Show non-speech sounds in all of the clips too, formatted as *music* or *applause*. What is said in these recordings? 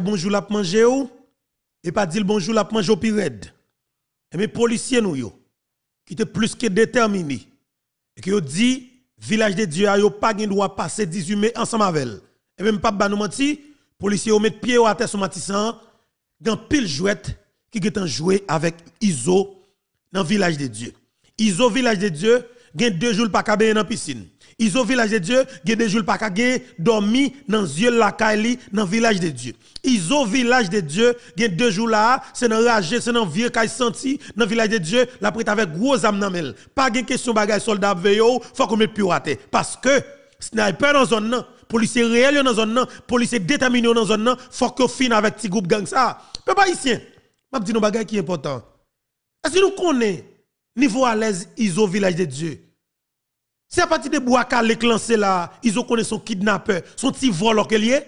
bonjour la manger ou et pas dire bonjour la manger au pirède. Et mes policiers nous yo qui était plus que déterminé et qui ont dit village de Dieu yo pas gain droit passer 18 mai ensemble avec Et même pas bah, nous menti, policiers ont met pied à terre sur Matissan, dans pile jouette qui est en jouer avec Iso dans village de Dieu. Iso village de Dieu gain deux jours pas kabe dans piscine. Ils village de Dieu, il deux jours pas dormi dans yeux la Kaili, dans village de Dieu. Ils village de Dieu, il deux jours là, c'est dans rage, c'est dans vieux senti, dans le village de Dieu, la prête avec gros âme dans mel. Pas de question bagage soldat il oh, faut qu'on mette rater parce que sniper dans zone non, policier réel dans zone non, policier déterminé dans zone il faut qu'on finisse avec petit groupe gang ça. ici, je m'a dit nos bagages qui est important. Est-ce que nous connaissons niveau à l'aise Izo village de Dieu c'est à partir de Bouaka, les clancés là, ils ont connu son kidnappeur, son petit vol lié.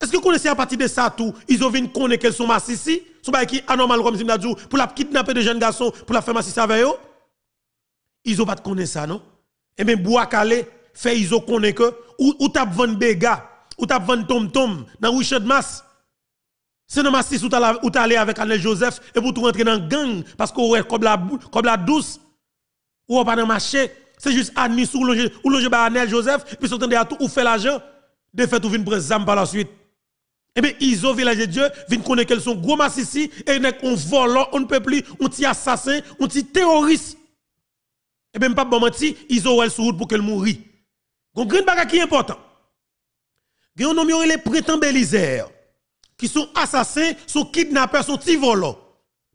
Est-ce que vous connaissez à partir de ça tout, ils ont venu connaître qu'elles sont massifs ici, sont qui anormal comme dit pour la kidnapper de jeunes garçons, pour la faire massif avec eux. Ils ont pas de ça, non? Et bien, Bouaka, fait, ils ont connu que, ou, tu as vendu Bega, ou t'as vendu Tom Tom, dans Richard Mas. C'est dans Massis où tu allé avec Anel Joseph et pour tout rentrer dans gang, parce que est comme comme la douce ou pas dans marché. C'est juste Annie sur longe, ou loge Baranel Joseph, puis s'entendre à tout ou fait l'argent. De fait, ou vient prendre zam par la suite. Eh bien, Iso, village de Dieu, vient connaître qu'elles sont gros massici Et et qu'on vole, on ne peut plus, on t'y assassin, on t'y terroriste. Eh bien, pas bon menti, Iso, elle sur route pour qu'elle mourit. Donc, une ce qui est important. Gagne on nomme les prétends Bélisaire, qui sont assassins, sont kidnappés, sont volants.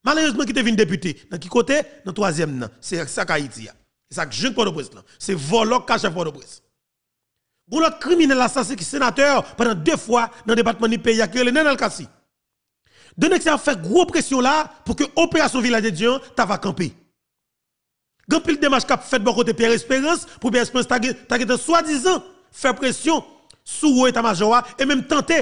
Malheureusement, qui devient député, dans qui côté Dans le troisième, c'est ça qu'Haïti a. Hein. C'est ça que jeune port au C'est volant caché port le président. Pour criminel assassin qui est sénateur pendant deux fois dans le département du pays, qui dans le Nenel Deux Donc, ça fait gros pression là pour que l'opération Village de Dieu t'a va camper. Quand pile démarche qu'a fait bon côté Pierre Espérance, pour Pierre Espérance t'a été soi-disant faire pression sur l'état-major et même tenter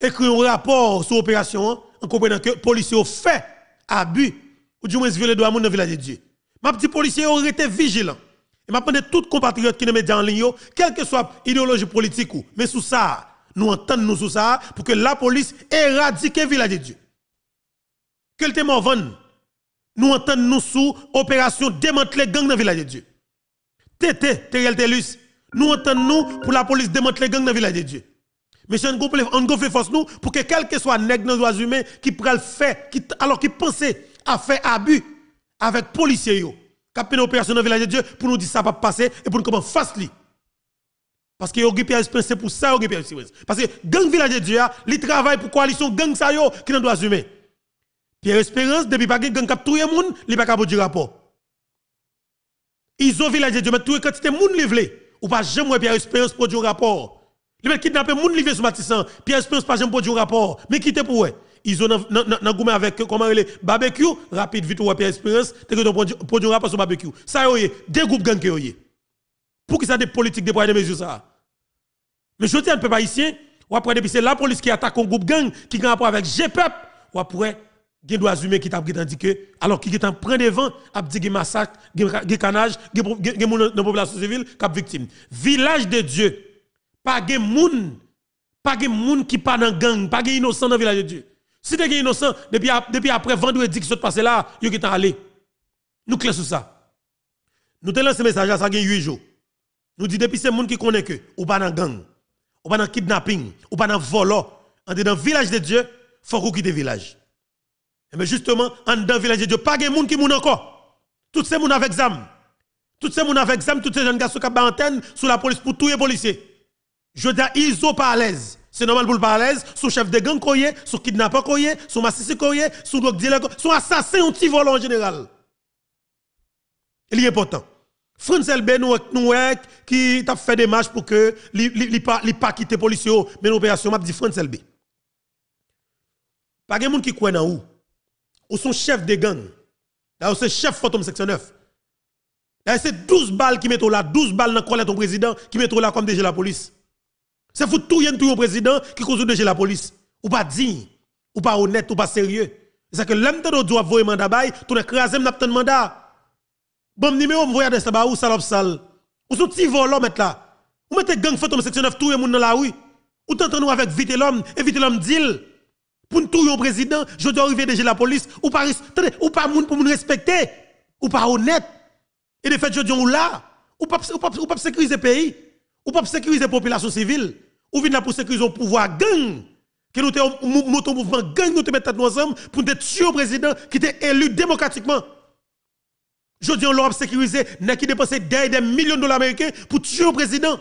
écrire un rapport sur l'opération hein en comprenant que les policiers ont fait abus, ou du moins violé droit dans la village de Dieu. Ma petite policiers ont été vigilants. Et m'a que tous compatriotes qui nous mettent en ligne, quelle que soit l'idéologie politique mais sous ça, nous entendons nous sous ça, pour que la police éradique le village de Dieu. Quel le témoin nous entendons nous sous opération démanteler gang dans le village de Dieu. Tété, Teriel Telus, nous entendons nous pour la police démanteler gang dans le village de Dieu. Mais je ne fait force nous pour que quel que soit nègre dans les droits humains qui prend le fait, alors qui pensait à faire abus avec les policiers, qui a une opération dans le village de Dieu pour nous dire ça va passer et pour nous comment face li. Parce que a Pierre c'est pour ça Yogi Pierre Parce que gang village de Dieu, il travaille pour coalition gang ça yo qui dans les droits humains. Pierre Espérance, depuis pas gang cap tout le monde, il pas fait du rapport. Ils ont village de Dieu, mais tout gens monde livré. Ou pas jamais Pierre Espérance pour un rapport. Il mec kidnappé, moun livé sous Matissan. Pierre Espérance pas jamais produit un rapport. Mais qui pour eux Ils ont nan goumé avec comment les barbecue rapide vite ou Pierre Espérance, t'es que pour un rapport sur barbecue. Ça y est, deux groupes gang yoyé. Pour qu'ils ça des politiques de des mesures ça. Mais je dis à pas ici. ou après depuis c'est la police qui attaque un groupe gang qui a rapport avec GPEP ou e après qui doit assumer qui t'a dit que alors qui est en prend devant a dit massacre, des canage, des gens de la population civile qui victime. Village de Dieu pas de moun, pas de qui pas dans gang, pas de innocent dans le village de Dieu. Si tu es innocent, depuis, depuis après vendredi qui s'est passé là, tu es allé. Nous clés sur ça. Nous te lancé message à ça 8 jours. Nous dit depuis ces gens qui connaît que ou pas dans gang, ou pas dans kidnapping, ou pas dans vol, oh. en dans village de Dieu, il faut qu'on quitte le village. Mais eh ben justement, en dans village de Dieu, pas de moun qui moune encore. Toutes ces gens avec examen. Toutes ces gens avec examen, tous ces jeunes garçons qui ont antenne sous la police pour tous les policiers. Je dis, ils sont pas à l'aise. C'est normal pour le pas à l'aise. Sous chef de gang, koye, sous kidnapper, koye, sous massissi, koye, sous drug dealer, sous assassin, un petit vol en général. Il est important. France LB nous qui t'a fait des marches pour que les pas quitter les policiers, mais l'opération m'a dit France LB. Pas de monde qui croit dans où Ou son chef de gang. Là, c'est chef Phantom Section 9. Là, c'est 12 balles qui mettent là, 12 balles dans le ton président, qui mettent là comme déjà la police. C'est vous tout un président qui cause de la police. Ou pas digne, ou pas honnête, ou pas sérieux. C'est que l'homme de doit voir mandat bail, tout le crasé n'a pas de mandat. Bon numéro me voyez ça ou salop sal. Ou sont si volant met là. Ou mettez gang fantôme section 9 tout yon moun la oui. Ou tentez nous avec vite l'homme, et vite l'homme deal. Pour tout yon président, je dois arriver de la police ou pas ou pas moun pour nous respecter, ou pas honnête. Et de fait je dis ou là, ou pas ou pas ou pas sécuriser pays. Ou pas sécuriser la population civile. Ou venir pour sécuriser le pouvoir gang. Que nous moto mouvement gang, nous te mettons ensemble pour nous tuer le président qui est élu démocratiquement. Je dis, on l'a sécurisé, n'a qui dépensé des, millions de dollars américains pour tuer le président.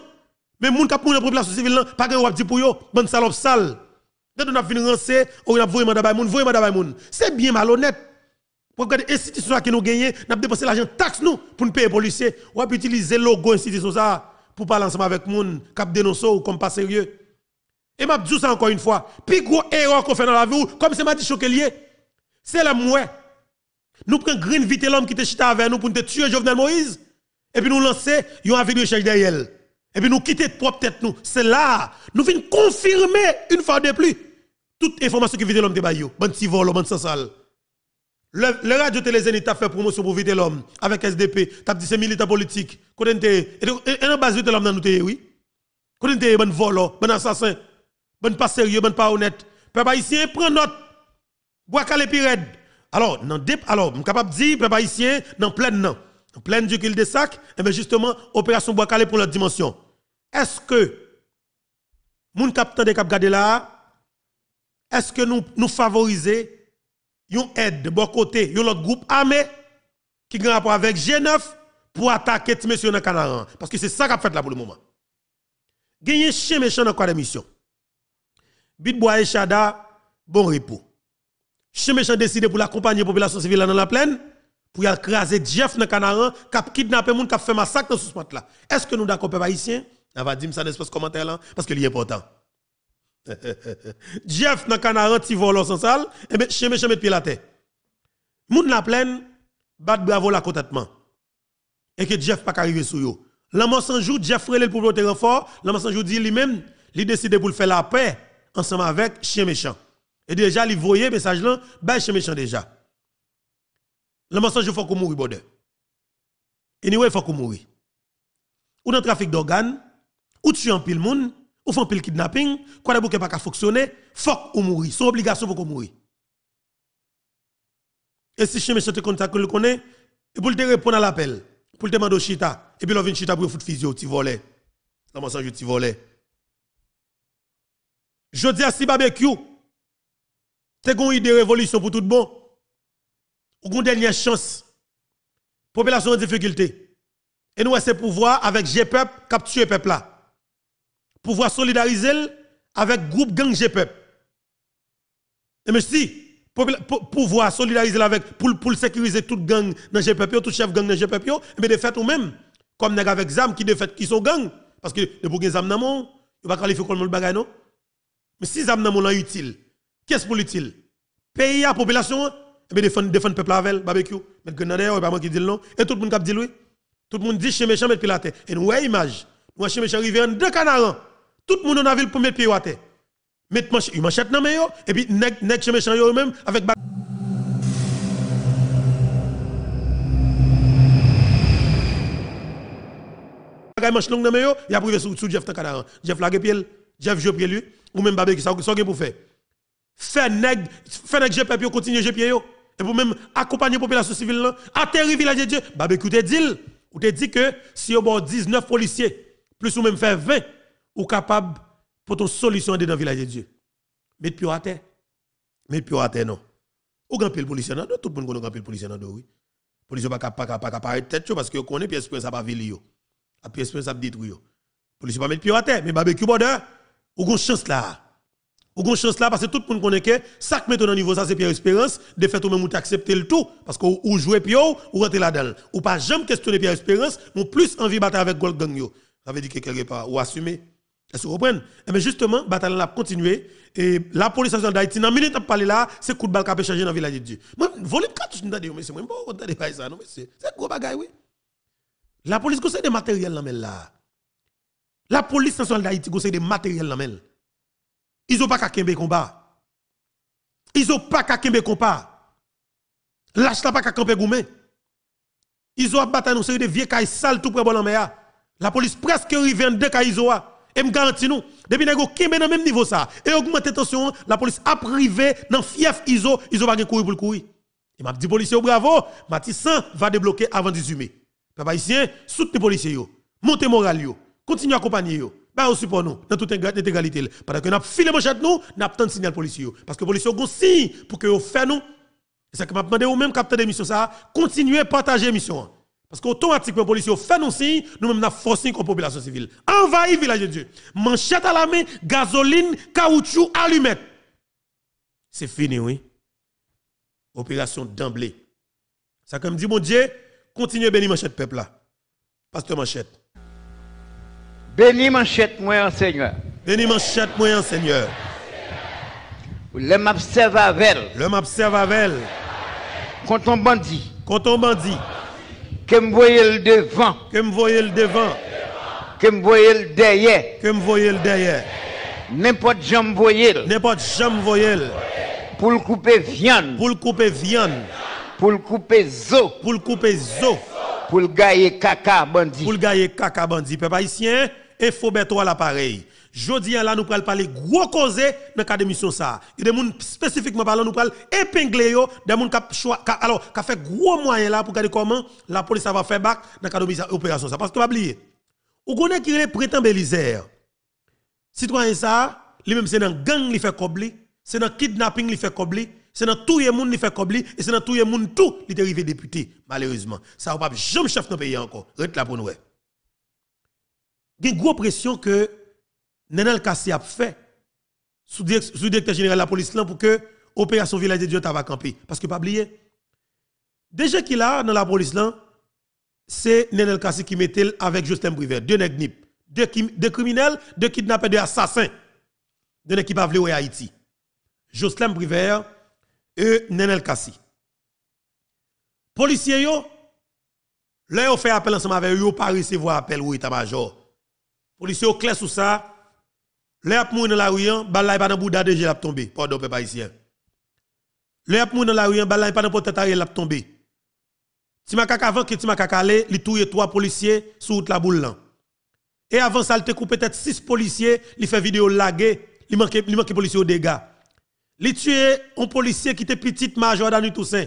Mais les gens qui ont la population civile, pas de ont dit pour eux, bande salope sale. Quand on a fini renseigner, on a voué mandat moun, voué mandat moun. C'est bien malhonnête. Pour les institutions qui nous gagne, nous avons dépensé l'argent taxe nous pour nous payer les policiers. On a utilisé le logo institution ça pour parler ensemble avec qui cap dénoncer ou comme pas sérieux. Et m'a dit ça encore une fois, plus gros erreur qu'on fait dans la vie comme c'est m'a dit choquelier, c'est la mouette Nous prenons green vite l'homme qui te chita avec nous pour te tuer Jovenel Moïse et puis nous lancer yon de chèque derrière. Et puis nous quitter propre tête nous. C'est là, nous venons confirmer une fois de plus toute information qui vient l'homme de Bayo. Bon petit vol, bon sans le, radio télé Zénith a fait promotion pour vite l'homme avec SDP, t'as dit c'est militant politique. Quand on était et en base vite l'homme dans nous oui. Quand on était bon volo, bon assassin, bon pas sérieux, bon pas honnête. Peuple haïtien prend note. Bois calé pirède. Alors, non alors, capable de dire peuple haïtien dans pleine non. En pleine du cul de sac, et eh bien justement opération bois calé pour l'autre dimension. Est-ce que moun capteur de cap garder là est-ce que nous nous favoriser Yon aide de bon côté, yon l'autre groupe armé qui a rapport avec G9 pour attaquer ce monsieur dans Canaran. Parce que c'est ça qu'a fait là pour le moment. Gagné chien méchant dans quoi mission Bidboa et Chada, bon repos. Chien méchant décidé pour l'accompagner la population civile dans la plaine, pour y craser Jeff dans Canaran, qui a kidnappé monde, qui a fait massacre dans ce spot là. Est-ce que nous d'accord, peuple haïtien? On va dire ça dans ce commentaire là, parce que est important. *laughs* Jeff nan Canaran, si volo sans sal et eh bien, méchant méchant pied la terre. Moun la pleine, bat bravo la contentement. Et que Jeff pas arrivé sur yo. L'homme sans jour, Jeff le pou le renfort, l'homme sans jour dit lui-même, il décide pour faire la paix ensemble avec chien méchant. Et déjà, il voyait message là, ben chien méchant déjà. Le il faut qu'on mourir, Et Anyway, il faut qu'on mourir. Ou dans le trafic d'organes, ou tu en pile monde, ou font pile kidnapping, quoi de bouquet pas fonctionner, fuck ou mourir, son obligation pour mourir. Et si chez monsieur te contacte le connaît, et pour te répondre à l'appel, pour te demander au chita, et puis l'on vient chita pour foutre physio, tu volais. La mensonge, je volais. Je dis à si barbecue, t'es une idée révolution pour tout bon. Ou une dernière chance. Population en difficulté. Et nous, c'est pouvoir avec j'ai peuple capturer peuple là pouvoir solidariser avec groupe gang GPEP. Et mais si, pouvoir solidariser avec, pour, pour sécuriser toute gang dans GPEP, tout chef gang dans GPEP, mais de fait ou même, comme avec ZAM qui de qui sont gang, parce que de pour ZAM dans mon, il va qualifier comme le bagay non. Mais si ZAM dans mon est utile, qu'est-ce pour l'utile? Pays à population, et bien défendre le peuple avec barbecue, mais que il a qui dit non, et tout le monde qui dit oui. Tout le monde dit chez méchant, mais pilate. Et nous, ouais, image, nous, chez méchant, arrivé en deux canards. Tout le monde dans la ville pour mettre pied à terre. Mettre manchette, ils manchette dans yo et puis nèg nèg chez méchant yo même avec bagay manche long dans yo, il a privé sous sou Jeff Takadaran. Jeff lage pied, Jeff je lui ou même babé qui s'en ça pour faire. Fait nèg, fait nèg je peux continuer je pied yo et pour même accompagner la population civile là, atterrir village de Dieu. Babé qui te dit, ou te dit que si vous avez 19 policiers plus ou même faire 20 ou capable pour ton solution dans le village de Dieu. Mais pio à terre. Mais pio à terre, non. Ou grand pile policier non tout le monde connaît grand pile policier dans oui. Policier pas capable pas capable tête parce que connaît pièce à pas ville yo. A pièce prince n'est détruire. Policier pas mettre pio à terre mais barbecue border ou une chance là. Ou une chance là parce que tout le monde connaît que ça qui met au niveau ça c'est Pierre Espérance de fait ou même ou accepter le tout parce que ou jouer pio ou rentrer là-dedans. Ou pas jamais questionner Pierre Espérance, mon plus envie battre avec Gold Gang Ça veut dire que quelque part ou assumer est-ce que vous comprenez Mais eh justement, la bataille a continué. Et la police nationale d'Haïti, dans minute à parler là, c'est coup de balle qui a changé dans la village de Dieu. Moi, je mais c'est moi, je ne pas ça, non, monsieur. C'est gros bagaille, oui. La police C'est des matériels dans là. La police nationale d'Haïti c'est des matériels dans Ils n'ont pas qu'à kembe combat. Ils n'ont pas qu'à kembe combat. Lâche la pas qu'à camper goumé. Ils ont battu une série de vieux cailles sales tout près de la La police presque revient de deux et me garantis nous, depuis que Kimbe dans le même niveau ça, et augmenter tension, la police a privé dans fief ISO, ISO va courir pour le courir. Et m'a dit policiers, bravo, Matissan va débloquer avant 18 mai. Papa haïtien, soutenez policiers yo, montez moral yo, continuez à accompagner yo. Bah, aussi support nous, dans toute intégralité. Pendant que nous avons filé manchette nous, nous avons de signal policier. Parce que les policiers ont signe pour que vous faites nous. C'est que je demandé au même, capteur d'émission, ça, continuez à partager l'émission. Hein. Parce qu'automatiquement, les policiers font nous signe, nous-mêmes, nous forcé la population civile. Envahir le village de Dieu. Manchette à la main, gasoline, caoutchouc, allumette. C'est fini, oui. Opération d'emblée. Ça, comme dit mon Dieu, continuez à bénir manchette, peuple là. Pasteur Manchette. Béni manchette, moi, Seigneur. Bénis manchette, moi, Seigneur. Le m'observe avec elle. Le m'observe avec elle. Quand on bandit. Quand on bandit que me voyez le devant. Que me voyez le devant. Que me voyez le derrière. Que me voyez le derrière. N'importe jambe voyez. N'importe jambe voyez. Pour le couper viande. Pour le couper viande. Pour le couper zo. Pour le couper zo. Pour le gailler caca bandit. Pour le gailler caca bandit. Peuple haïtien, il faut à l'appareil. Jodi là nous pral parler gros cause dans cadre mission ça. Il y a des gens spécifiquement parlant nous pral épinglé, yo des gens qui alors qui fait gros moyen là pour regarder comment la police va faire back dans cadre mission opération ça parce que pas oublier. Ou connaît qui est prétend Belisaire. Citoyen ça, lui même c'est dans gang qui fait cobli, c'est dans kidnapping qui fait cobli, c'est dans tout le monde qui fait cobli et c'est dans tout le monde tout qui est arrivé député malheureusement. Ça va pas jamais chef dans pays encore. Reste là pour nous. Il y a une grosse pression que Nenel Kassi a fait sous directeur général de la police là pour que opération village de Dieu t'a camper parce que pas oublier déjà qu'il a dans la police là c'est Nenel Kassi qui mettait avec Justin Brivet deux nègres deux, criminels deux kidnappés deux assassins de l'équipe Avlé à Haïti Jocelyn Briveur... et Nenel Kassi policiers yo là ont fait appel ensemble avec eux pas recevoir appel ou état-major policiers clair sur ça le ap moun dans la rue, balay pas nan bouda DG l'a tombé. Pardon peuple haïtien. Le ap moun dans la rue, balay pas dans porte Ariel l'a tombé. Ti makak avant que ti makak li touye trois policiers sous route la boule Et avant ça, il te coupé peut-être six policiers, li fait vidéo lagué, il manque li manque policiers au dégât. Li tué un policier qui était petite major dans Toussaint.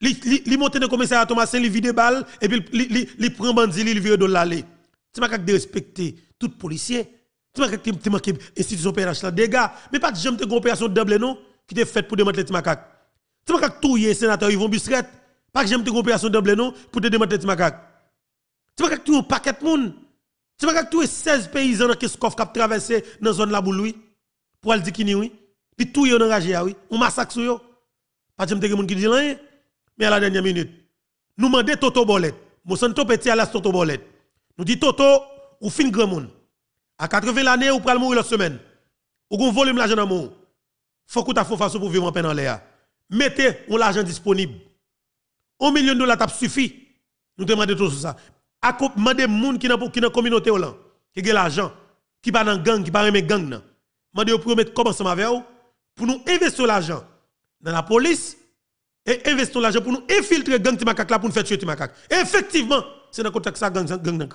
li monte dans commissaire à Thomasin, li vide balle et puis il prend bandit, li vire de l'aller. Tu m'as de respecter tout policier. Tu m'as qui te manque institution PNH là dégâts, mais pas de te une opération double non qui était fait pour démanteler Timakak. Tu m'as touyer sénateur Yvon Busret, pas que j'aime une opération double non pour démanteler Timakak. Tu m'as tout un paquet de monde. Tu m'as 16 paysans qui se coffrent cap traverser dans zone la boule Pour aller dire qui n'y oui. Puis tout yon enragé oui, on massacre sur yo. Pas j'aime te monde qui dit rien. Mais à la dernière minute, nous demandons Toto Bolet. Mon son Petit à la Toto Bolette Nous dit Toto ou fin grand monde. À 80 l'année, ou pral mourir la semaine. Ou gon volume l'argent dans mon. Faut que tu faut façon pour vivre en peine dans l'air. Mettez l'argent disponible. Un million de dollars t'a suffit. Nous demandons tout ça. demander monde qui dans qui dans communauté là, qui a l'argent, qui pas dans gang, qui pas dans gang là. Demandez pour mettre comment ça avec vous pour nous investir l'argent dans la police et investir l'argent pour nous infiltrer gang Timakak là pour nous faire tuer Timakak. Effectivement, c'est dans le contexte ça gang gang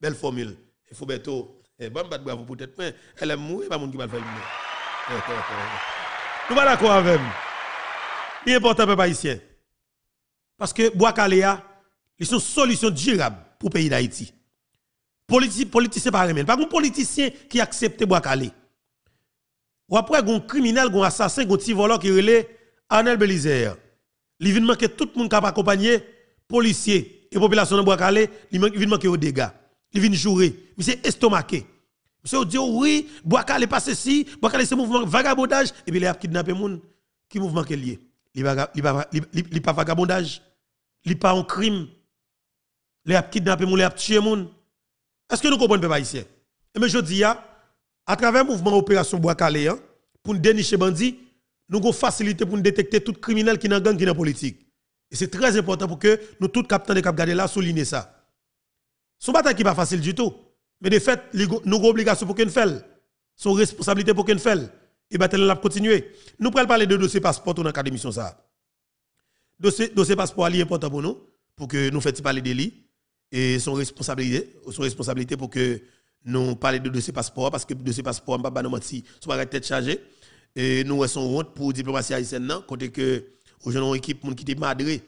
Belle formule. Il faut bientôt eh, bon, bah, bravo peut-être, mais elle aime mourir, pas monde qui va le faire ne Nous pas d'accord avec elle. Il est important, peuple haïtien. Parce que Bois caléa, ils sont solutions durables pour le pays d'Haïti. Politiciens par eux-mêmes. Pas un politicien qui acceptent Bois calé. Ou après, un criminel, un assassin, un petit volants qui relève Anel Belizer. Il vient manquer tout le monde qui a accompagné, policiers et population de Bois Calais, il vient manquer des dégâts il vient jouer. Monsieur estomacé. Monsieur dit oh oui, Boaka est ceci ceci. Boaka ce mouvement vagabondage et puis il a kidnappé moun qui mouvement est lié. Il n'est pas vagabondage, il pas un crime. Il a kidnappé moun, il a tué moun. Est-ce que nous comprenons pas ici Et mais je dis à travers mouvement opération Boaka hein, pour nous dénicher bandits, nous avons facilité pour nous détecter tout criminel qui est dans gang qui est dans politique. Et c'est très important pour que nous tous capteurs de cap garder là souligner ça. Ce bataille qui n'est pas facile du tout. Mais de fait, nous une obligation pour qu'on fasse, son responsabilité pour qu'on fasse, et bien, elle va continué. Nous parlons parler de dossier passeport dans la mission ça. Dossier, dossier passeport est important pour nous, pour que nous fassions parler de délits. et son responsabilité, son responsabilité pour que nous parlions de dossier passeport, parce que dossier passeport, nous pas menti, soit la tête chargée. Et nous sommes honte pour la diplomatie haïtienne, Quand que avons une équipe qui était madré,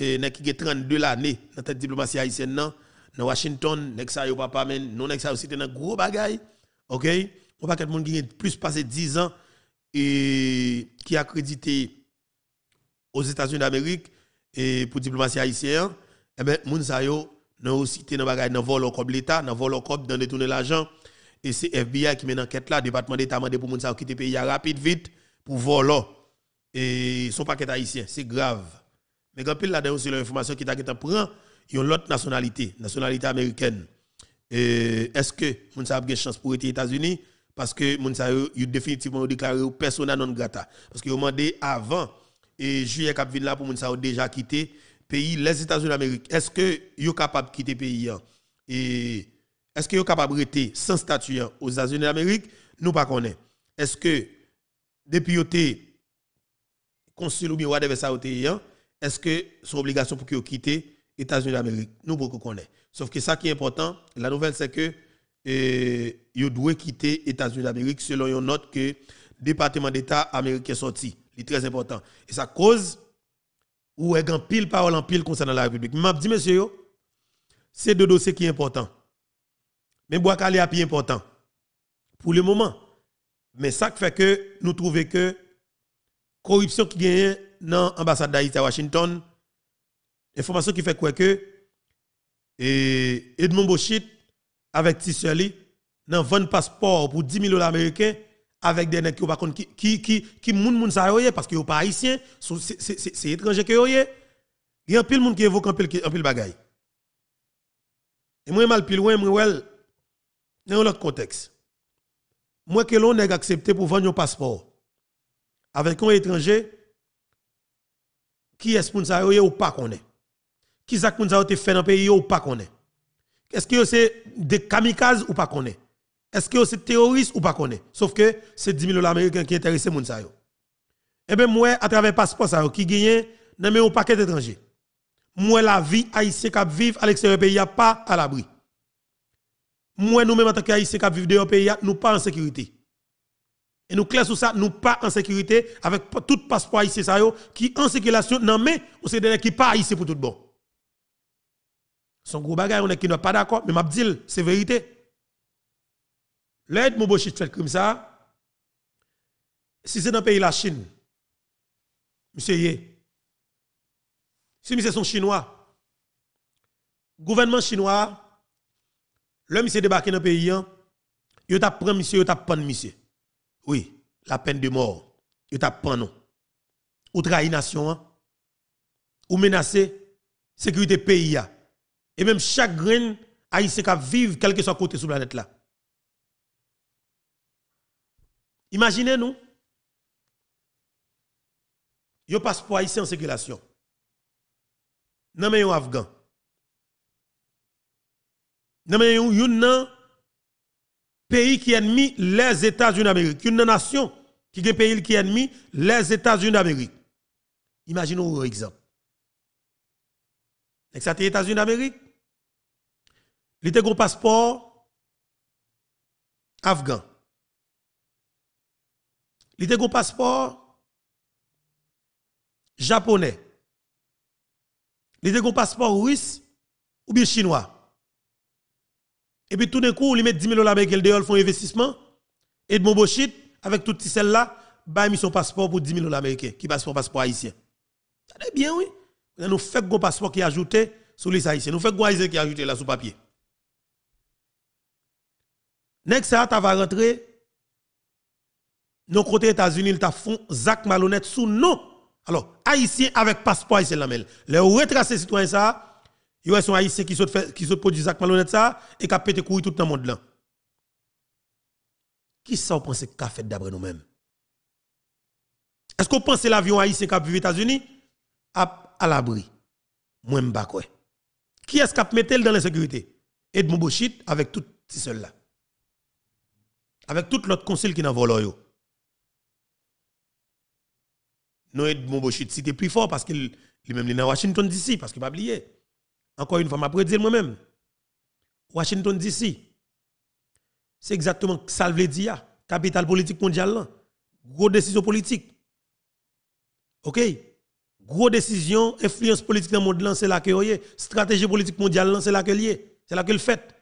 et qui a 32 l'année dans la diplomatie haïtienne, dans Washington, nek yo papa men, non nek aussi yo cité dans gros bagaille. OK? On paquet monde qui plus passé 10 ans et qui accrédité aux États-Unis d'Amérique et pour diplomatie haïtienne, eh ben moun sa yo qui cité dans bagaille dans vol l'état, dans vol dans détourner l'argent e et c'est FBI qui mène enquête là, département d'état mandé pour moun sa quitter pays rapide vite pour voler et son paquet haïtien, c'est grave. Mais quand pile là-dedans c'est l'information qui t'a prend y l'autre nationalité, nationalité américaine. Est-ce que moun sa a une chance pour être aux États-Unis parce que moun sa définitivement déclaré persona non grata parce que ont demandé avant et juillet cap là pour moun sa déjà quitté pays les États-Unis d'Amérique. Est-ce que yo capable de quitter pays hein? et est-ce que yo capable de rester sans statut hein, aux États-Unis d'Amérique Nous pas connaît. Est-ce que depuis yo consul ou bien whatever ça hein, est-ce que son obligation pour qu'ils quittent États-Unis d'Amérique. Nous, beaucoup connaît. Sauf que ça qui est important, la nouvelle, c'est que ils eh, doivent quitter États-Unis d'Amérique selon une note que le département d'État américain sorti. C'est très important. Et ça cause ou est en pile parole en pile concernant la République. Je dis, monsieur, c'est deux dossiers qui sont importants. Mais Boakale est plus important pour le moment. Mais ça fait que nous trouvons que corruption qui gagne dans l'ambassade d'Haïti à Washington, Information qui fait quoi que Edmond Boschit avec Tissoli dans vend passeport pour 10 000 dollars américains avec des nègres qui qui qui qui moun moun sa parce que yo pas haïtiens, c'est étranger que yoye il y a de monde qui évoque un peu un pile bagaille et moi mal pile loin moi wel dans l'autre contexte moi que l'on nèg accepté pour vendre un passeport avec un étranger qui est sponsorisé ou pas est. Qui ça que vous fait dans le pays ou pas qu'on Est-ce que c'est des kamikazes ou pas qu'on Est-ce que c'est terroristes ou pas qu'on est Sauf que c'est 10 000 dollars américains qui intéressent les gens. Et eh bien moi à travers le passeport qui gagne pas un paquet étranger. Moi la vie haïtienne qui vivre à l'extérieur pays a pas à l'abri. Moi nous-mêmes en tant qu'haïtiens qui vivent le pays nous pas en sécurité. Et nous clair sur ça, nous pas en sécurité avec tout passeport haïtien qui en circulation non mais on se qui pas haïtien pour tout bon. Son gros bagage, on est qui n'est pas d'accord, mais m'a dit, c'est vérité. L'aide mon bochit fait comme ça. Si c'est dans le pays la Chine, monsieur si monsieur son chinois, gouvernement chinois, le monsieur débarque dans le pays, hein, il t'a pris monsieur, il t'a pris monsieur. Oui, la peine de mort, il t'a pris non. Ou trahi nation, hein. ou menacé sécurité pays. Hein et même chaque grain haïtien qui vivre quel que soit côté sur la planète là. Imaginez nous. Yo passeport haïtien en circulation. Non mais un afghan. Non mais un pays qui est ennemi les États-Unis d'Amérique, une nation qui est pays qui est ennemi les États-Unis d'Amérique. imaginez Imaginons un exemple. Les États-Unis d'Amérique il était un passeport afghan. Il était un passeport japonais. Il était un passeport russe ou bien chinois. Et puis tout d'un coup, il met 10 000 dollars américains dehors, font investissement. Et de mon avec avec ces celles là, bah, mis son passeport pour 10 000 dollars américains, qui passe pour passeport haïtien. C'est bien, oui. Nous faisons un passeport qui est ajouté sur les haïtiens. Nous faisons un haïtien qui est ajouté là sous papier. Nèg ça ta va rentrer nos côté États-Unis, il t'a font Zach malhonnête sous nom. Alors, haïtien avec passeport haïtien la mel. Les ces citoyens ça, yo e sont haïtiens qui se qui saute produit malhonnête e ça et qui a pété courir tout le monde là. Qui ça vous pensez qu'a fait d'après nous-mêmes Est-ce qu'on pense l'avion haïtien qui a aux États-Unis à, à l'abri Moi quoi. Qui est-ce qui a mis dans la sécurité Edmond Bouchit avec tout ceci là. Avec tout l'autre conseil qui dans volé. Nous de Bochit c'était plus fort parce qu'il lui-même dans Washington DC parce qu'il pas oublié. Encore une fois, m'a dire moi-même. Washington DC. C'est exactement ça veut dire capitale politique mondiale Gros décision politique. OK Gros décision, influence politique dans le monde, c'est là que Stratégie politique mondiale, c'est là que est. C'est là que le fait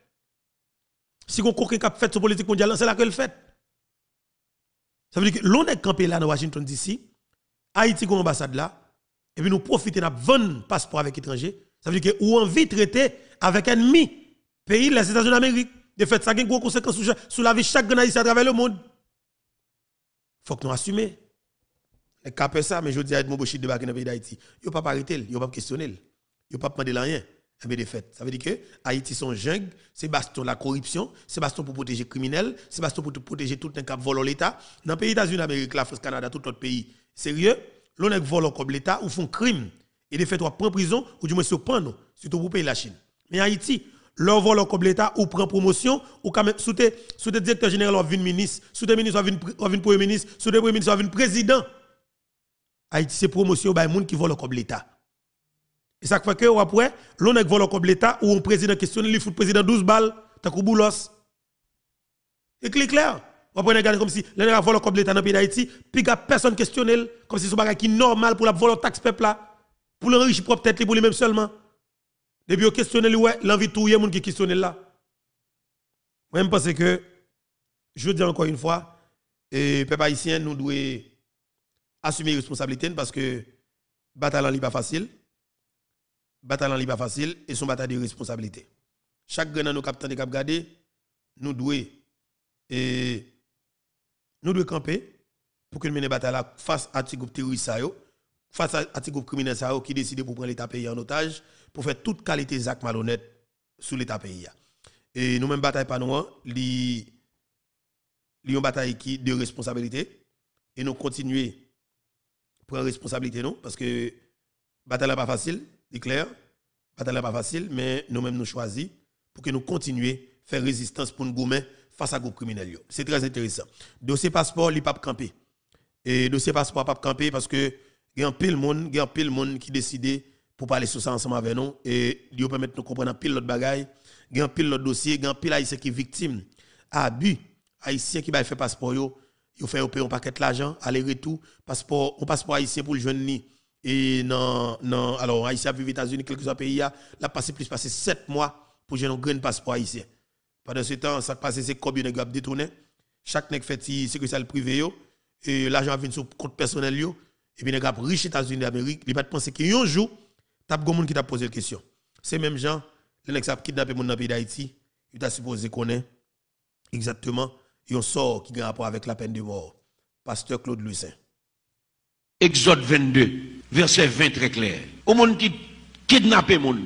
si vous avez cap fait sur politique mondiale, c'est là qu'elle fait. Ça veut dire que l'on est campé là dans Washington DC, Haïti comme ambassade là, et puis nous profiter n'a vendre passeport avec étranger. Ça veut dire que ou envie de traiter avec ennemi pays les États-Unis d'Amérique. De fait, ça a une conséquence sur la vie de chaque Haïtien à travers le monde. Il Faut que nous assumions. Les capes ça, mais je dis à Edmond Bochit de dans le pays d'Haïti. n'y a pas arrêter, n'y ne pas questionner, n'y ne pas demander rien. Ça veut dire que Haïti sont jungles, c'est baston la corruption, c'est baston pour protéger les criminels, c'est baston pour protéger tout un cap volant l'État. Dans les pays États-Unis, la France, Canada, tout autre pays, sérieux, l'on est volant comme l'État ou font crime. Et de fait, on prend prison ou du moins se prendre, surtout pour payer la Chine. Mais Haïti, leur volant comme l'État ou prend promotion ou quand même sous le directeur général ou une ministre, sous le ministre ou premier ministre, sous le premier ministre ou une président. Haïti, c'est promotion par bah, des gens qui volent comme l'État. Et ça fait que, après, l'on est volé comme l'État ou un président questionné il fout le président 12 balles, t'as qu'on boulos. Et c'est clair. On après, regarder comme si l'on a volé comme l'État dans le pays d'Haïti, puis a personne questionne, comme si ce n'est qui normal pour la voler taxe peuple là, pour l'enrichir propre tête, pour lui-même seulement. Depuis on questionne, ouais, l'envie de tout le monde qui questionne là. Moi, je pense que, je dis encore une fois, et peuple haïtien, nous devons assumer responsabilité parce que bataille n'est pas facile bataille n'est pas facile et son bataille de responsabilité. Chaque gagnant nous capitaine de cap garder, nous devons et nous camper pour que nous menions bataille face à ce groupe terroriste, face à ce groupe criminel qui décide pour prendre l'état pays en otage pour faire toute qualité d'actes malhonnête sur l'état pays et nous même bataille pas nous hein, bataille qui de responsabilité et nous continuer prendre responsabilité non parce que bataille n'est pas facile c'est clair, n'est pas facile, mais nous-mêmes nous choisissons pour que nous continuions à faire résistance pour nous gourmets face à groupe criminel. C'est très intéressant. Dossier passeport, il pas campé. Et dossier passeport pas campé parce que il y a un pile monde, il y a pile monde qui décide pour parler sur ça ensemble avec nous et il permet de nous comprendre pile de bagaille, il y a un pile de dossier, il y a un pile haïtien qui est victime abus haïtien qui va faire passeport il yo fait payer un paquet l'argent, aller tout passeport, on passeport haïtien pour le jeune ni et non, non alors Haïti vécu aux États-Unis quelques pays a passé plus passé 7 mois pour j'ai un grand passeport haïtien pendant ce temps ça passé c'est combien de gab détourné chaque nèg fait c'est que ça le privé et l'argent vient sur compte personnel yo et bien un riche États-Unis d'Amérique il pas penser qu'un jour t'as un monde qui t'a posé la question Ces mêmes gens les nèg ça kidnapper monde dans pays d'Haïti ils t'a supposé connaître exactement un sort qui a rapport avec la peine de mort pasteur Claude Lucin Exode 22, verset 20 très clair. Au monde qui kidnappe monde,